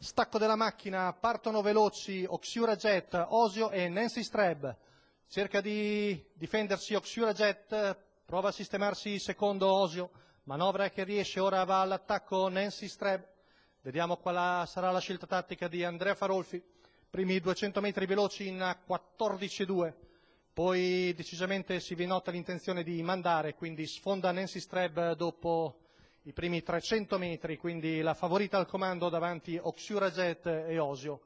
Stacco della macchina, partono veloci Oxiura Jet, Osio e Nancy Streb. Cerca di difendersi Oxiura Jet, prova a sistemarsi secondo Osio, manovra che riesce, ora va all'attacco Nancy Streb. Vediamo qual sarà la scelta tattica di Andrea Farolfi. Primi 200 metri veloci in 14-2, poi decisamente si vi nota l'intenzione di mandare, quindi sfonda Nancy Streb dopo i primi 300 metri, quindi la favorita al comando davanti Jet e Osio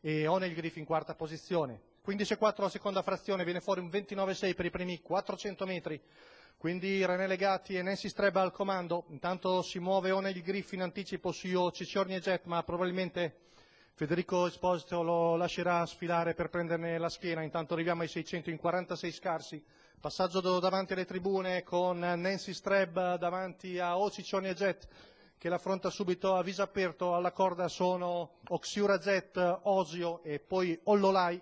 e Onel Onelgriff in quarta posizione. 15-4 la seconda frazione, viene fuori un 29-6 per i primi 400 metri, quindi René Legati e Nancy Streba al comando, intanto si muove Onel Onelgriff in anticipo su Ciccioni e Jet, ma probabilmente Federico Esposito lo lascerà sfilare per prenderne la schiena, intanto arriviamo ai 600 in 46 scarsi, passaggio davanti alle tribune con Nancy Streb davanti a Ociccioni e Jet che l'affronta subito a viso aperto, alla corda sono Oxiura Jet, Osio e poi Ollolai.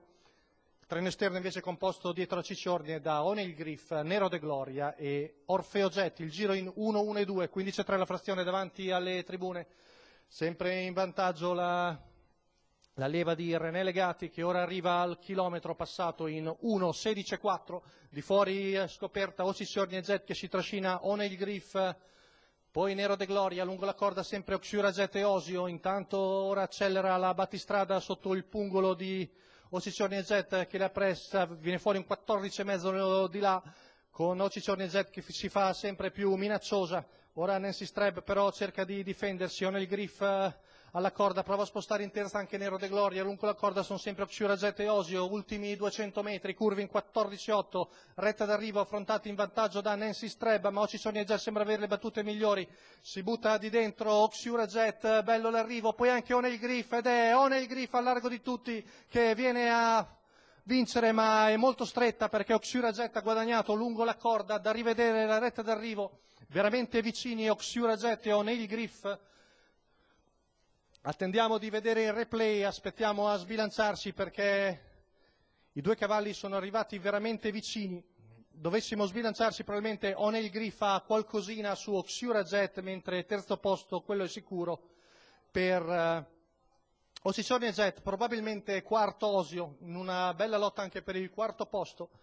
Treno esterno invece composto dietro a Cicciorni da O'Neill Griff, Nero De Gloria e Orfeo Jet. Il giro in 1-1-2, 15-3 la frazione davanti alle tribune. Sempre in vantaggio la la leva di René Legati che ora arriva al chilometro passato in 1.16.4, di fuori scoperta Ossissior Niezet che si trascina o nel Griff, poi Nero De Gloria, lungo la corda sempre Jet e Osio, intanto ora accelera la battistrada sotto il pungolo di e Jet che la pressa, viene fuori un 14,5 di là, con e Jet che si fa sempre più minacciosa, ora Nancy Streb però cerca di difendersi, o nel Griff alla corda, prova a spostare in terza anche Nero De Gloria, lungo la corda sono sempre Ciuragetta e Osio, ultimi 200 metri, curve in 14-8, retta d'arrivo affrontata in vantaggio da Nancy Strebba, ma Oci Sonia sembra avere le battute migliori, si butta di dentro Ciuragetta, bello l'arrivo, poi anche Onel Griff ed è Onel Griff a largo di tutti che viene a vincere ma è molto stretta perché Oxiuragetta ha guadagnato lungo la corda da rivedere la retta d'arrivo veramente vicini Oxiuragetta e O'Neill Griff Attendiamo di vedere il replay, aspettiamo a sbilanciarci perché i due cavalli sono arrivati veramente vicini. Dovessimo sbilanciarci probabilmente O'Neill Griff ha qualcosina su Oxiura Jet, mentre terzo posto, quello è sicuro, per uh, eh, Ossicione Jet, probabilmente quarto Osio, in una bella lotta anche per il quarto posto.